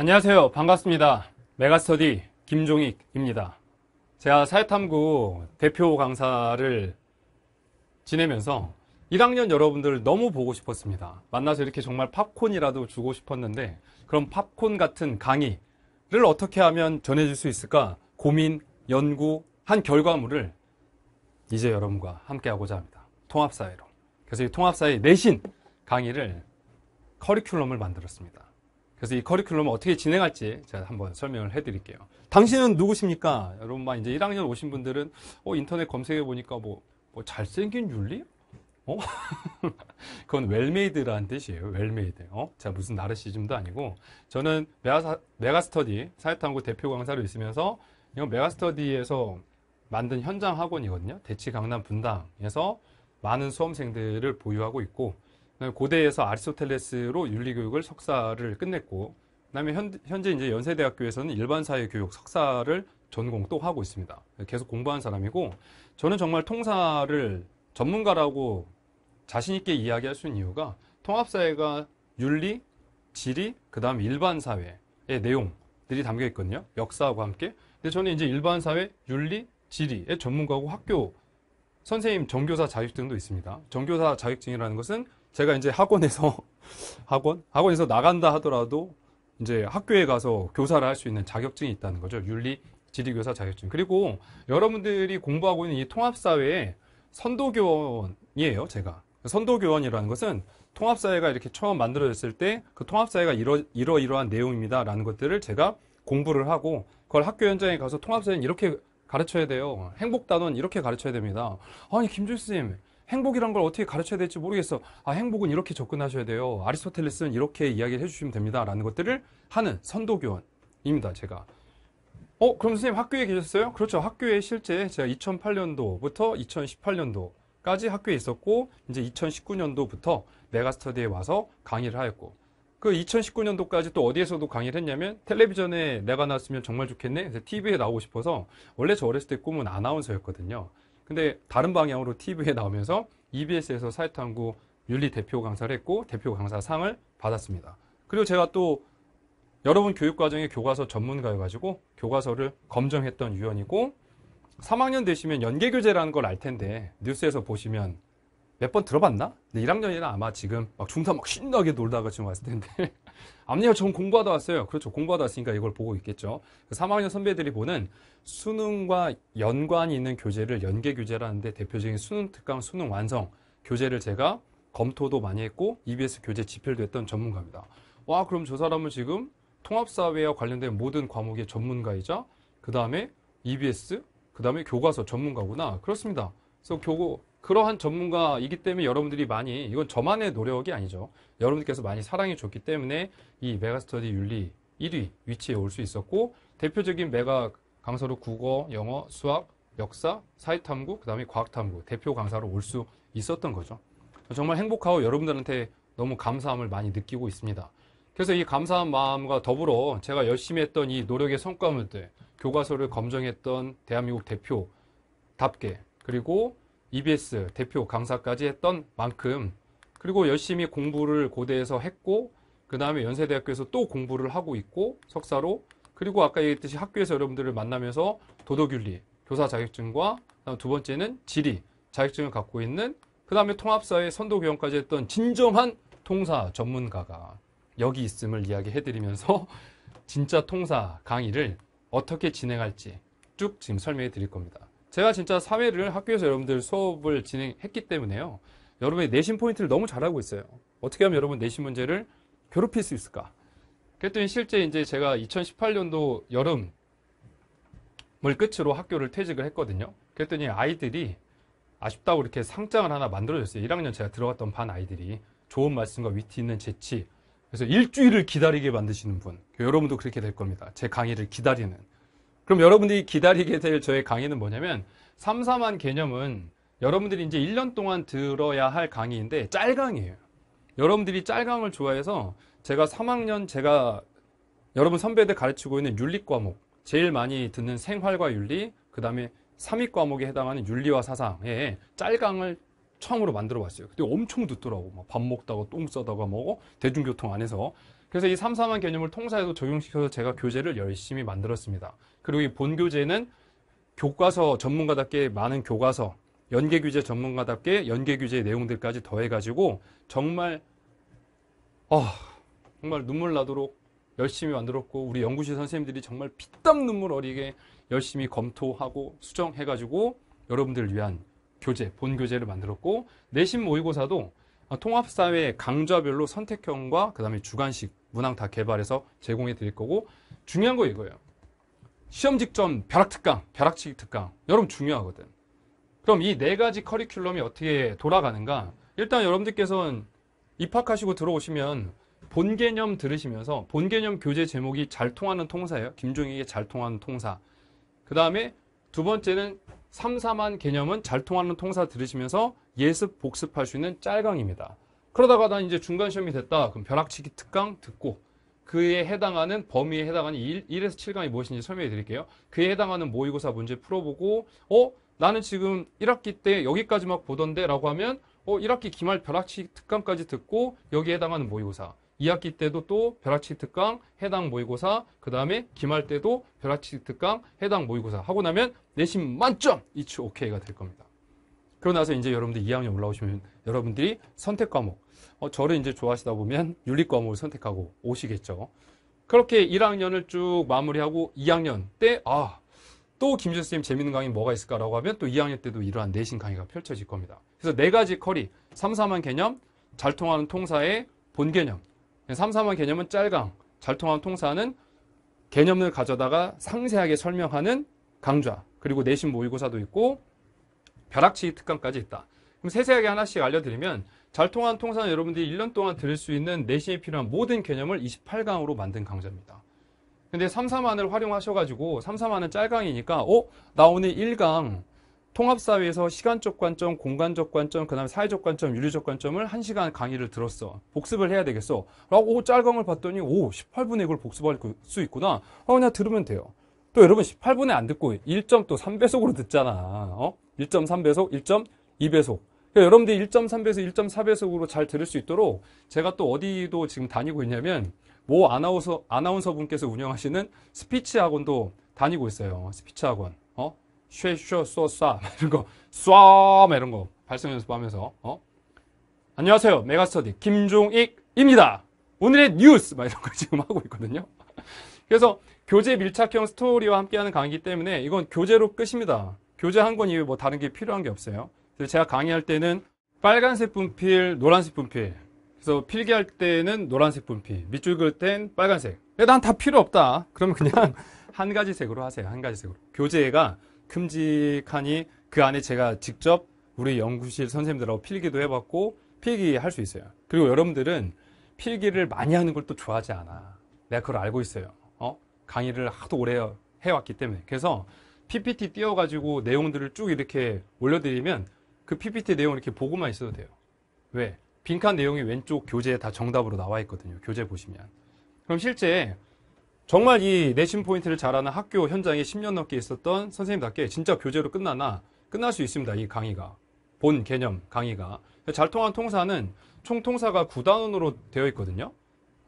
안녕하세요. 반갑습니다. 메가스터디 김종익입니다. 제가 사회탐구 대표 강사를 지내면서 1학년 여러분들 너무 보고 싶었습니다. 만나서 이렇게 정말 팝콘이라도 주고 싶었는데 그럼 팝콘 같은 강의를 어떻게 하면 전해줄 수 있을까 고민, 연구, 한 결과물을 이제 여러분과 함께하고자 합니다. 통합사회로. 그래서 이 통합사회 내신 강의를 커리큘럼을 만들었습니다. 그래서 이 커리큘럼을 어떻게 진행할지 제가 한번 설명을 해드릴게요. 당신은 누구십니까? 여러분만 이제 1학년 오신 분들은 어, 인터넷 검색해 보니까 뭐, 뭐 잘생긴 윤리? 어? 그건 웰메이드라는 뜻이에요. 웰메이드. 어? 자, 무슨 나르시즘도 아니고 저는 메가 메가스터디 사회탐구 대표 강사로 있으면서 이건 메가스터디에서 만든 현장 학원이거든요. 대치 강남 분당에서 많은 수험생들을 보유하고 있고 고대에서 아리스토텔레스로 윤리교육을 석사를 끝냈고 그다음에 현, 재 이제 연세대학교에서는 일반사회교육 석사를 전공 또 하고 있습니다. 계속 공부한 사람이고 저는 정말 통사를 전문가라고 자신 있게 이야기할 수 있는 이유가 통합사회가 윤리, 지리, 그다음 일반 사회의 내용들이 담겨 있거든요. 역사하고 함께. 근데 저는 이제 일반 사회, 윤리, 지리의 전문가고 학교 선생님, 전교사 자격증도 있습니다. 전교사 자격증이라는 것은 제가 이제 학원에서 학원 학원에서 나간다 하더라도 이제 학교에 가서 교사를 할 수 있는 자격증이 있다는 거죠. 윤리 지리교사 자격증. 그리고 여러분들이 공부하고 있는 이 통합사회의 선도교원이에요, 제가. 선도교원이라는 것은 통합사회가 이렇게 처음 만들어졌을 때 그 통합사회가 이러, 이러이러한 내용입니다. 라는 것들을 제가 공부를 하고 그걸 학교 현장에 가서 통합사회는 이렇게 가르쳐야 돼요. 행복단원 이렇게 가르쳐야 됩니다. 아니, 김준수님, 행복이란 걸 어떻게 가르쳐야 될지 모르겠어. 아, 행복은 이렇게 접근하셔야 돼요. 아리스토텔레스는 이렇게 이야기를 해주시면 됩니다. 라는 것들을 하는 선도교원입니다. 제가. 어, 그럼 선생님 학교에 계셨어요? 그렇죠. 학교에 실제 제가 2008년도부터 2018년도까지 학교에 있었고, 이제 2019년도부터 메가스터디에 와서 강의를 하였고, 그 2019년도까지 또 어디에서도 강의를 했냐면 텔레비전에 내가 나왔으면 정말 좋겠네. 그래서 TV에 나오고 싶어서 원래 저 어렸을 때 꿈은 아나운서였거든요. 근데 다른 방향으로 TV에 나오면서 EBS에서 사회탐구 윤리 대표 강사를 했고 대표 강사 상을 받았습니다. 그리고 제가 또 여러분 교육과정의 교과서 전문가여가지고 교과서를 검정했던 유원이고 3학년 되시면 연계교재라는 걸 알 텐데 뉴스에서 보시면 몇번 들어봤나? 근1학년이나 아마 지금 막 중3 막 신나게 놀다가 지금 왔을 텐데 앞니요 전 공부하다 왔어요 그렇죠 공부하다 왔으니까 이걸 보고 있겠죠 3학년 그 선배들이 보는 수능과 연관이 있는 교재를 연계 교재라는데 대표적인 수능 특강 수능 완성 교재를 제가 검토도 많이 했고 EBS 교재 집필도 했던 전문가입니다 와 그럼 저 사람은 지금 통합사회와 관련된 모든 과목의 전문가이자 그 다음에 EBS 그 다음에 교과서 전문가구나 그렇습니다 그래서 교고 그러한 전문가이기 때문에 여러분들이 많이 이건 저만의 노력이 아니죠. 여러분들께서 많이 사랑해 줬기 때문에 이 메가스터디 윤리 1위 위치에 올 수 있었고 대표적인 메가 강사로 국어, 영어, 수학, 역사, 사회탐구, 그 다음에 과학탐구 대표 강사로 올 수 있었던 거죠. 정말 행복하고 여러분들한테 너무 감사함을 많이 느끼고 있습니다. 그래서 이 감사한 마음과 더불어 제가 열심히 했던 이 노력의 성과물들, 교과서를 검정했던 대한민국 대표답게 그리고 EBS 대표 강사까지 했던 만큼 그리고 열심히 공부를 고대에서 했고 그 다음에 연세대학교에서 또 공부를 하고 있고 석사로 그리고 아까 얘기했듯이 학교에서 여러분들을 만나면서 도덕윤리 교사 자격증과 그다음 두 번째는 지리 자격증을 갖고 있는 그 다음에 통합사회 선도교원까지 했던 진정한 통사 전문가가 여기 있음을 이야기해드리면서 진짜 통사 강의를 어떻게 진행할지 쭉 지금 설명해 드릴 겁니다. 제가 진짜 3회를 학교에서 여러분들 수업을 진행했기 때문에요. 여러분의 내신 포인트를 너무 잘하고 있어요. 어떻게 하면 여러분 내신 문제를 괴롭힐 수 있을까? 그랬더니 실제 이제 제가 2018년도 여름을 끝으로 학교를 퇴직을 했거든요. 그랬더니 아이들이 아쉽다고 이렇게 상장을 하나 만들어줬어요. 1학년 제가 들어갔던 반 아이들이 좋은 말씀과 위트 있는 재치. 그래서 일주일을 기다리게 만드시는 분. 여러분도 그렇게 될 겁니다. 제 강의를 기다리는. 그럼 여러분들이 기다리게 될 저의 강의는 뭐냐면 삼삼한 개념은 여러분들이 이제 1년 동안 들어야 할 강의인데 짤강이에요. 여러분들이 짤강을 좋아해서 제가 3학년 제가 여러분 선배들 가르치고 있는 윤리 과목 제일 많이 듣는 생활과 윤리 그 다음에 3위 과목에 해당하는 윤리와 사상에 짤강을 처음으로 만들어 봤어요. 근데 엄청 듣더라고. 밥 먹다가 똥 싸다가 먹어. 뭐 대중교통 안에서. 그래서 이 삼삼한 개념을 통사에도 적용시켜서 제가 교재를 열심히 만들었습니다. 그리고 이 본교재는 교과서 전문가답게 많은 교과서, 연계규제 전문가답게 연계규제의 내용들까지 더해가지고 정말 어, 정말 눈물 나도록 열심히 만들었고 우리 연구실 선생님들이 정말 피땀 눈물 어리게 열심히 검토하고 수정해가지고 여러분들을 위한 교재, 본 교재를 만들었고 내신 모의고사도 통합사회 강좌별로 선택형과 그 다음에 주관식 문항 다 개발해서 제공해 드릴 거고 중요한 거 이거예요. 시험 직전 벼락특강, 벼락치기 특강 여러분 중요하거든. 그럼 이 네 가지 커리큘럼이 어떻게 돌아가는가? 일단 여러분들께서는 입학하시고 들어오시면 본 개념 들으시면서 본 개념 교재 제목이 잘 통하는 통사예요. 김종익의 잘 통하는 통사. 그 다음에 두 번째는 3, 4만 개념은 잘 통하는 통사 들으시면서 예습, 복습할 수 있는 짤강입니다. 그러다가 난 이제 중간 시험이 됐다. 그럼 벼락치기 특강 듣고 그에 해당하는 범위에 해당하는 1, 1에서 7강이 무엇인지 설명해 드릴게요. 그에 해당하는 모의고사 문제 풀어보고 어? 나는 지금 1학기 때 여기까지 막 보던데 라고 하면 어, 1학기 기말 벼락치기 특강까지 듣고 여기에 해당하는 모의고사 2학기 때도 또 벼락치기 특강 해당 모의고사 그 다음에 기말 때도 벼락치기 특강 해당 모의고사 하고 나면 내신 만점 이츠 오케이가 될 겁니다. 그러고 나서 이제 여러분들 2학년 올라오시면 여러분들이 선택 과목, 어, 저를 이제 좋아하시다 보면 윤리 과목을 선택하고 오시겠죠. 그렇게 1학년을 쭉 마무리하고 2학년 때, 아, 또 김준 선생님 재밌는 강의 뭐가 있을까라고 하면 또 2학년 때도 이러한 내신 강의가 펼쳐질 겁니다. 그래서 네 가지 커리, 3, 4만 개념, 잘 통하는 통사의 본 개념, 3, 4만 개념은 짤강, 잘 통하는 통사는 개념을 가져다가 상세하게 설명하는 강좌, 그리고 내신 모의고사도 있고 벼락치기 특강까지 있다 그럼 세세하게 하나씩 알려드리면 잘 통한 통사는 여러분들이 1년 동안 들을 수 있는 내신에 필요한 모든 개념을 28강으로 만든 강좌입니다. 근데 3,4만을 활용하셔가지고 3,4만은 짤강이니까 어? 나 오늘 1강 통합사회에서 시간적 관점, 공간적 관점, 그 다음에 사회적 관점, 윤리적 관점을 1시간 강의를 들었어. 복습을 해야 되겠어. 라고 짤강을 봤더니 오, 18분에 이걸 복습할 수 있구나. 어, 그냥 들으면 돼요. 또 여러분 18분에 안 듣고 1또 3배속으로 듣잖아. 어? 1.3배속, 1.2배속. 그러니까 여러분들이 1.3배속, 1.4배속으로 잘 들을 수 있도록 제가 또 어디도 지금 다니고 있냐면 모 아나운서, 아나운서 분께서 운영하시는 스피치 학원도 다니고 있어요. 스피치 학원. 어? 쉐쇼, 쏘, 쏴. 이런 거. 쏴! 이런 거. 발성 연습하면서. 어? 안녕하세요. 메가스터디 김종익입니다. 오늘의 뉴스! 막 이런 거 지금 하고 있거든요. 그래서 교재 밀착형 스토리와 함께하는 강의이기 때문에 이건 교재로 끝입니다. 교재 한 권 이외에 뭐 다른 게 필요한 게 없어요. 그래서 제가 강의할 때는 빨간색 분필, 노란색 분필. 그래서 필기할 때는 노란색 분필, 밑줄 그을 땐 빨간색. 난 다 필요 없다. 그러면 그냥 한 가지 색으로 하세요. 한 가지 색으로. 교재가 큼직하니 그 안에 제가 직접 우리 연구실 선생님들하고 필기도 해봤고 필기 할 수 있어요. 그리고 여러분들은 필기를 많이 하는 걸 또 좋아하지 않아. 내가 그걸 알고 있어요. 강의를 하도 오래 해왔기 때문에 그래서 PPT 띄워가지고 내용들을 쭉 이렇게 올려드리면 그 PPT 내용 이렇게 보고만 있어도 돼요. 왜? 빈칸 내용이 왼쪽 교재에 다 정답으로 나와 있거든요. 교재 보시면. 그럼 실제 정말 이 내신 포인트를 잘하는 학교 현장에 10년 넘게 있었던 선생님답게 진짜 교재로 끝나나 끝날 수 있습니다. 이 강의가. 본 개념 강의가. 잘 통한 통사는 총 통사가 9단원으로 되어 있거든요.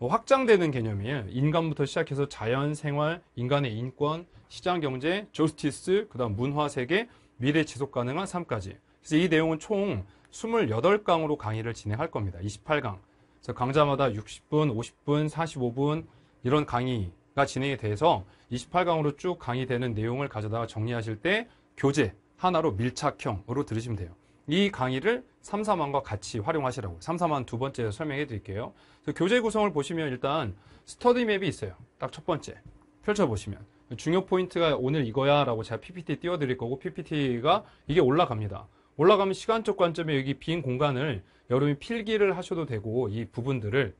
뭐 확장되는 개념이에요. 인간부터 시작해서 자연, 생활, 인간의 인권, 시장 경제, 조스티스, 그다음 문화 세계, 미래 지속 가능한 삶까지. 그래서 이 내용은 총 28강으로 강의를 진행할 겁니다. 28강. 그래서 강좌마다 60분, 50분, 45분 이런 강의가 진행이 돼서 28강으로 쭉 강의되는 내용을 가져다가 정리하실 때 교재 하나로 밀착형으로 들으시면 돼요. 이 강의를 3 4만과 같이 활용하시라고 3 4만두 번째 설명해 드릴게요. 교재 구성을 보시면 일단 스터디맵이 있어요. 딱 첫 번째 펼쳐보시면 중요 포인트가 오늘 이거야 라고 제가 PPT 띄워드릴 거고 PPT가 이게 올라갑니다. 올라가면 시간적 관점에 여기 빈 공간을 여러분이 필기를 하셔도 되고 이 부분들을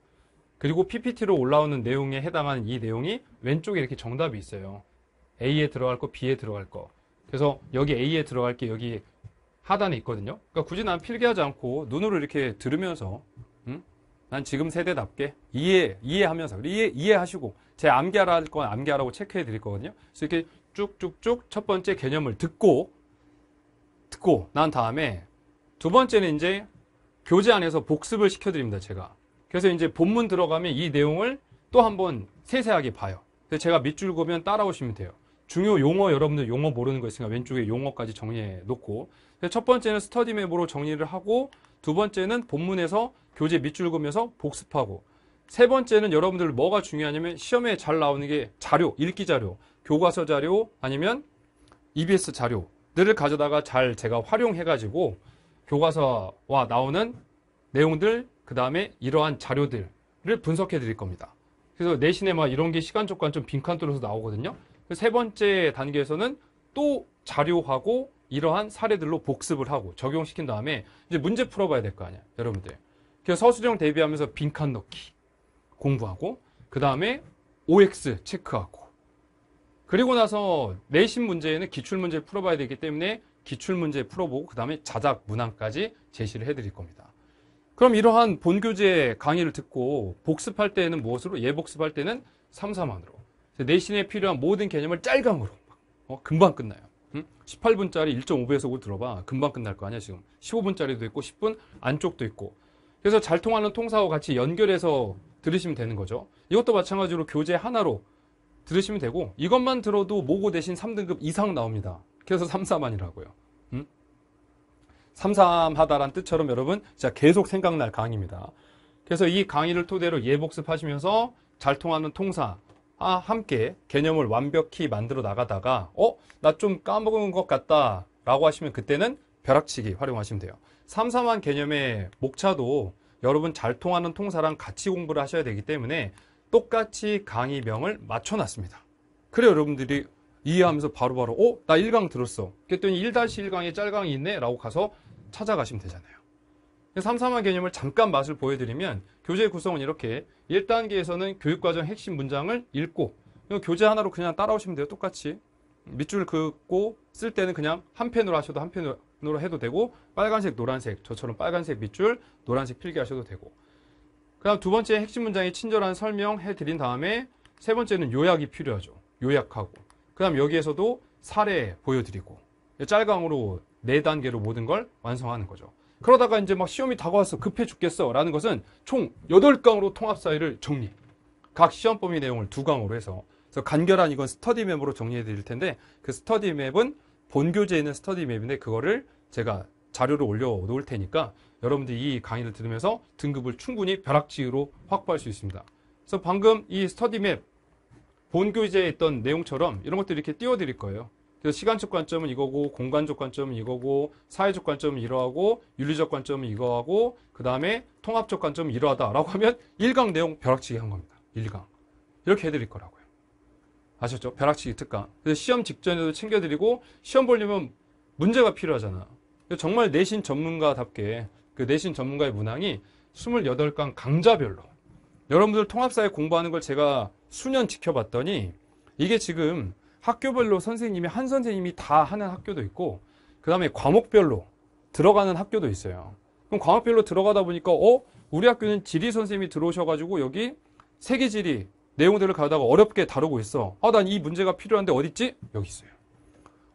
그리고 PPT로 올라오는 내용에 해당하는 이 내용이 왼쪽에 이렇게 정답이 있어요. A에 들어갈 거, B에 들어갈 거. 그래서 여기 A에 들어갈 게 여기 하단에 있거든요 그러니까 굳이 난 필기하지 않고 눈으로 이렇게 들으면서 난 지금 세대답게 이해, 이해하면서 이해, 이해하시고 제 암기하라 할건 암기하라고 체크해 드릴 거거든요 그래서 이렇게 쭉쭉쭉 첫 번째 개념을 듣고 듣고 난 다음에 두 번째는 이제 교재 안에서 복습을 시켜드립니다 제가 그래서 이제 본문 들어가면 이 내용을 또 한번 세세하게 봐요 그래서 제가 밑줄 그으면 따라오시면 돼요 중요 용어 여러분들 용어 모르는 거 있으니까 왼쪽에 용어까지 정리해 놓고 첫 번째는 스터디 맵으로 정리를 하고 두 번째는 본문에서 교재 밑줄 그면서 복습하고 세 번째는 여러분들 뭐가 중요하냐면 시험에 잘 나오는 게 자료, 읽기 자료, 교과서 자료 아니면 EBS 자료들을 가져다가 잘 제가 활용해가지고 교과서와 나오는 내용들 그 다음에 이러한 자료들을 분석해 드릴 겁니다. 그래서 내신에 막 이런 게 시간 조건 좀 빈칸 뚫어서 나오거든요. 세 번째 단계에서는 또 자료하고 이러한 사례들로 복습을 하고 적용시킨 다음에 이제 문제 풀어봐야 될 거 아니야 여러분들 그래서 서술형 대비하면서 빈칸 넣기 공부하고 그 다음에 OX 체크하고 그리고 나서 내신 문제에는 기출문제 풀어봐야 되기 때문에 기출문제 풀어보고 그 다음에 자작 문항까지 제시를 해드릴 겁니다 그럼 이러한 본교재 강의를 듣고 복습할 때는 무엇으로? 예복습할 때는 삼삼만으로 내신에 필요한 모든 개념을 짤강으로 어, 금방 끝나요 음? 18분짜리 1.5배속으로 들어봐. 금방 끝날 거 아니야 지금. 15분짜리도 있고 10분 안쪽도 있고. 그래서 잘 통하는 통사하고 같이 연결해서 들으시면 되는 거죠. 이것도 마찬가지로 교재 하나로 들으시면 되고 이것만 들어도 모고 대신 3등급 이상 나옵니다. 그래서 3사만이라고요. 음? 삼삼하다란 뜻처럼 여러분 진짜 계속 생각날 강의입니다. 그래서 이 강의를 토대로 예복습하시면서 잘 통하는 통사 아, 함께 개념을 완벽히 만들어 나가다가 어? 나 좀 까먹은 것 같다 라고 하시면 그때는 벼락치기 활용하시면 돼요 삼삼한 개념의 목차도 여러분 잘 통하는 통사랑 같이 공부를 하셔야 되기 때문에 똑같이 강의명을 맞춰놨습니다 그래 여러분들이 이해하면서 바로바로 바로, 어? 나 1강 들었어 그랬더니 1-1강에 짤강이 있네 라고 가서 찾아가시면 되잖아요 삼삼한 개념을 잠깐 맛을 보여드리면 교재 구성은 이렇게 1단계에서는 교육과정 핵심 문장을 읽고 교재 하나로 그냥 따라오시면 돼요. 똑같이 밑줄 긋고 쓸 때는 그냥 한 펜으로 하셔도 한 펜으로 해도 되고 빨간색, 노란색 저처럼 빨간색 밑줄, 노란색 필기 하셔도 되고 그 다음 두 번째 핵심 문장에 친절한 설명해 드린 다음에 세 번째는 요약이 필요하죠. 요약하고 그 다음 여기에서도 사례 보여드리고 짤강으로 4단계로 모든 걸 완성하는 거죠. 그러다가 이제 막 시험이 다가와서 급해 죽겠어 라는 것은 총 8강으로 통합 사회를 정리 각 시험 범위 내용을 두 강으로 해서 그래서 간결한 이건 스터디 맵으로 정리해 드릴 텐데 그 스터디 맵은 본 교재에 있는 스터디 맵인데 그거를 제가 자료를 올려 놓을 테니까 여러분들이 이 강의를 들으면서 등급을 충분히 벼락치기로 확보할 수 있습니다. 그래서 방금 이 스터디 맵본 교재에 있던 내용처럼 이런 것들 이렇게 띄워 드릴 거예요. 그래서 시간적 관점은 이거고 공간적 관점은 이거고 사회적 관점은 이러하고 윤리적 관점은 이거하고 그 다음에 통합적 관점은 이러하다라고 하면 1강 내용 벼락치기 한 겁니다. 1강 이렇게 해드릴 거라고요. 아셨죠? 벼락치기 특강. 그래서 시험 직전에도 챙겨드리고 시험 보려면 문제가 필요하잖아. 정말 내신 전문가답게 그 내신 전문가의 문항이 28강 강좌별로 여러분들 통합사회 공부하는 걸 제가 수년 지켜봤더니 이게 지금 학교별로 선생님이 한 선생님이 다 하는 학교도 있고 그 다음에 과목별로 들어가는 학교도 있어요 그럼 과목별로 들어가다 보니까 어? 우리 학교는 지리 선생님이 들어오셔가지고 여기 세계 지리 내용들을 가다가 어렵게 다루고 있어 아 난 이 문제가 필요한데 어딨지? 여기 있어요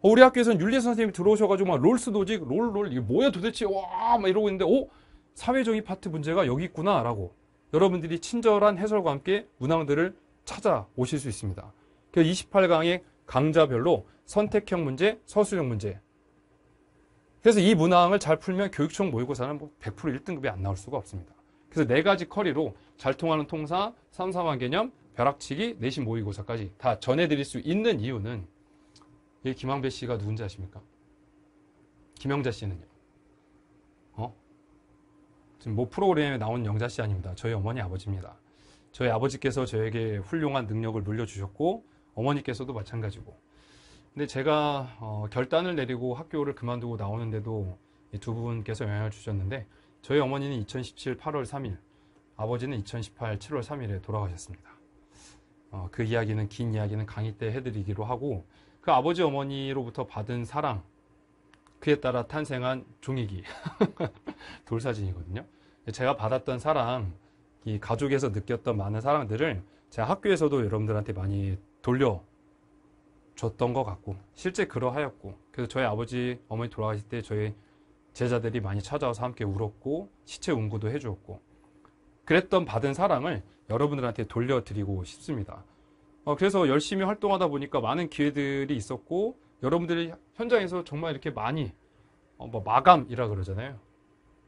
어, 우리 학교에서는 윤리 선생님이 들어오셔가지고 막 롤스 도직 롤롤 이게 뭐야 도대체 와 막 이러고 있는데 어? 사회정의 파트 문제가 여기 있구나 라고 여러분들이 친절한 해설과 함께 문항들을 찾아오실 수 있습니다. 그 28강의 강좌별로 선택형 문제, 서술형 문제. 그래서 이 문항을 잘 풀면 교육청 모의고사는 뭐100% 1등급이 안 나올 수가 없습니다. 그래서 네 가지 커리로 잘 통하는 통사, 삼삼한 개념, 벼락치기, 내신 모의고사까지 다 전해드릴 수 있는 이유는 이 김항배 씨가 누군지 아십니까? 김영자 씨는요? 어? 지금 모 뭐 프로그램에 나온 영자 씨 아닙니다. 저희 어머니 아버지입니다. 저희 아버지께서 저에게 훌륭한 능력을 물려주셨고 어머니께서도 마찬가지고. 근데 제가 어, 결단을 내리고 학교를 그만두고 나오는데도 두 분께서 영향을 주셨는데 저희 어머니는 2017 8월 3일, 아버지는 2018 7월 3일에 돌아가셨습니다. 어, 그 이야기는 긴 이야기는 강의 때 해드리기로 하고 그 아버지 어머니로부터 받은 사랑, 그에 따라 탄생한 종이기 돌사진이거든요. 제가 받았던 사랑, 이 가족에서 느꼈던 많은 사랑들을 제가 학교에서도 여러분들한테 많이 돌려줬던 것 같고 실제 그러하였고 그래서 저희 아버지 어머니 돌아가실 때 저희 제자들이 많이 찾아와서 함께 울었고 시체 운구도 해주었고 그랬던 받은 사랑을 여러분들한테 돌려드리고 싶습니다. 어, 그래서 열심히 활동하다 보니까 많은 기회들이 있었고 여러분들이 현장에서 정말 이렇게 많이 어, 뭐 마감이라 그러잖아요.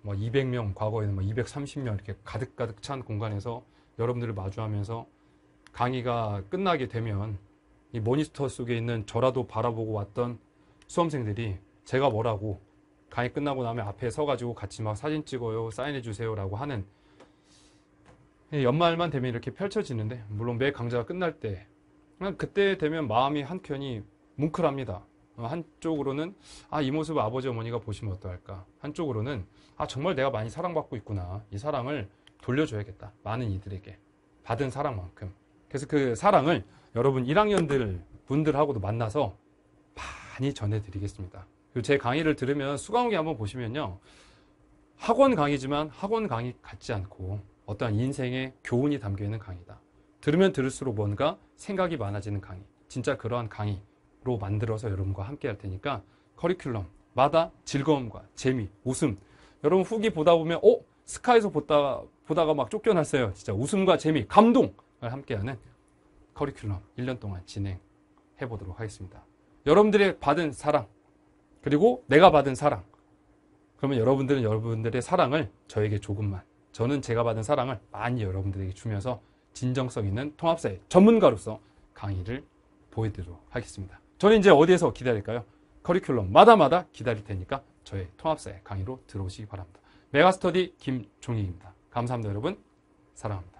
뭐 200명 과거에는 뭐 230명 이렇게 가득가득 찬 공간에서 여러분들을 마주하면서 강의가 끝나게 되면 이 모니터 속에 있는 저라도 바라보고 왔던 수험생들이 제가 뭐라고 강의 끝나고 나면 앞에 서가지고 같이 막 사진 찍어요 사인해 주세요라고 하는 연말만 되면 이렇게 펼쳐지는데 물론 매 강좌가 끝날 때 그때 되면 마음이 한켠이 뭉클합니다. 어, 한쪽으로는 아 이 모습 아버지 어머니가 보시면 어떨까 한쪽으로는 아 정말 내가 많이 사랑받고 있구나 이 사랑을 돌려줘야겠다 많은 이들에게 받은 사랑만큼 그래서 그 사랑을 여러분 1학년들 분들하고도 만나서 많이 전해드리겠습니다. 그리고 제 강의를 들으면 수강기 후 한번 보시면요. 학원 강의지만 학원 강의 같지 않고 어떠한 인생의 교훈이 담겨있는 강의다. 들으면 들을수록 뭔가 생각이 많아지는 강의. 진짜 그러한 강의로 만들어서 여러분과 함께 할 테니까 커리큘럼마다 즐거움과 재미, 웃음. 여러분 후기 보다 보면, 어? 스카에서 보다, 보다가 막 쫓겨났어요. 진짜 웃음과 재미, 감동! 함께하는 커리큘럼 1년 동안 진행해 보도록 하겠습니다. 여러분들이 받은 사랑 그리고 내가 받은 사랑 그러면 여러분들은 여러분들의 사랑을 저에게 조금만 저는 제가 받은 사랑을 많이 여러분들에게 주면서 진정성 있는 통합사의 전문가로서 강의를 보여드리도록 하겠습니다. 저는 이제 어디에서 기다릴까요? 커리큘럼마다마다 기다릴 테니까 저의 통합사의 강의로 들어오시기 바랍니다. 메가스터디 김종익입니다. 감사합니다 여러분. 사랑합니다.